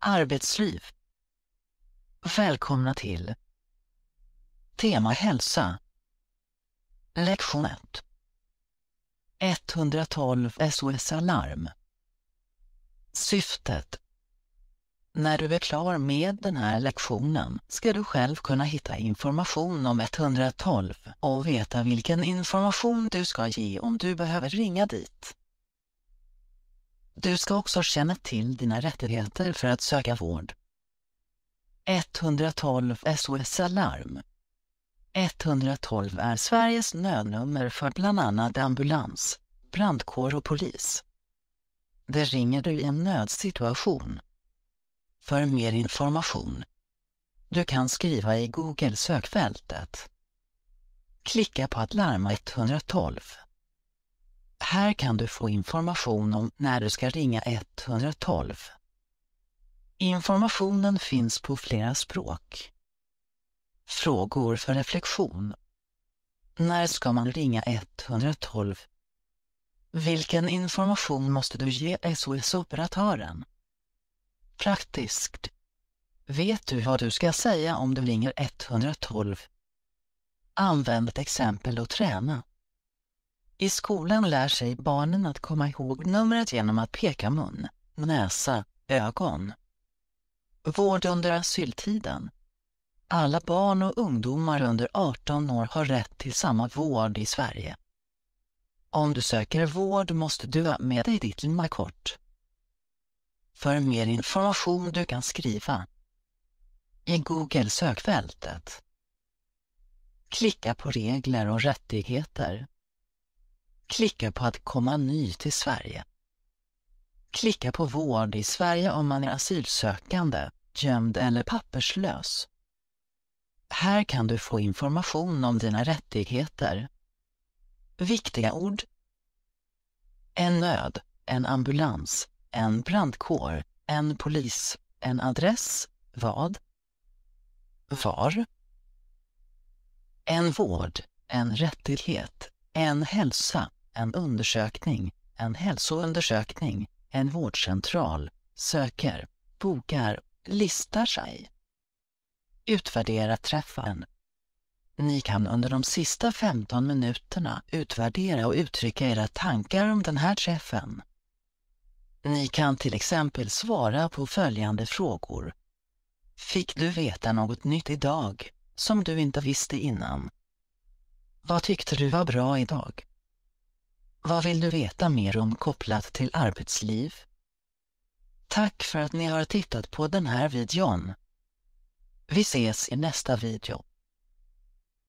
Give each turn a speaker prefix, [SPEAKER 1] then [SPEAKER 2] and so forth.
[SPEAKER 1] Arbetsliv. Välkomna till Tema hälsa. Lektion 1. 112 SOS Alarm. Syftet. När du är klar med den här lektionen ska du själv kunna hitta information om 112 och veta vilken information du ska ge om du behöver ringa dit. Du ska också känna till dina rättigheter för att söka vård. 112 SOS Alarm 112 är Sveriges nödnummer för bland annat ambulans, brandkår och polis. Det ringer du i en nödsituation. För mer information. Du kan skriva i Google sökfältet. Klicka på att larma 112. Här kan du få information om när du ska ringa 112. Informationen finns på flera språk. Frågor för reflektion. När ska man ringa 112? Vilken information måste du ge SOS-operatören? Praktiskt. Vet du vad du ska säga om du ringer 112? Använd ett exempel och träna. I skolan lär sig barnen att komma ihåg numret genom att peka mun, näsa, ögon. Vård under asyltiden. Alla barn och ungdomar under 18 år har rätt till samma vård i Sverige. Om du söker vård måste du ha med dig ditt LMA-kort. För mer information du kan skriva i Google sökfältet. Klicka på regler och rättigheter. Klicka på att komma ny till Sverige. Klicka på vård i Sverige om man är asylsökande, gömd eller papperslös. Här kan du få information om dina rättigheter. Viktiga ord. En nöd, en ambulans, en brandkår, en polis, en adress, vad? Var? En vård, en rättighet, en hälsa, en undersökning, en hälsoundersökning, en vårdcentral, söker, bokar, listar sig. Utvärdera träffen. Ni kan under de sista 15 minuterna utvärdera och uttrycka era tankar om den här träffen. Ni kan till exempel svara på följande frågor. Fick du veta något nytt idag som du inte visste innan? Vad tyckte du var bra idag? Vad vill du veta mer om kopplat till arbetsliv? Tack för att ni har tittat på den här videon. Vi ses i nästa video.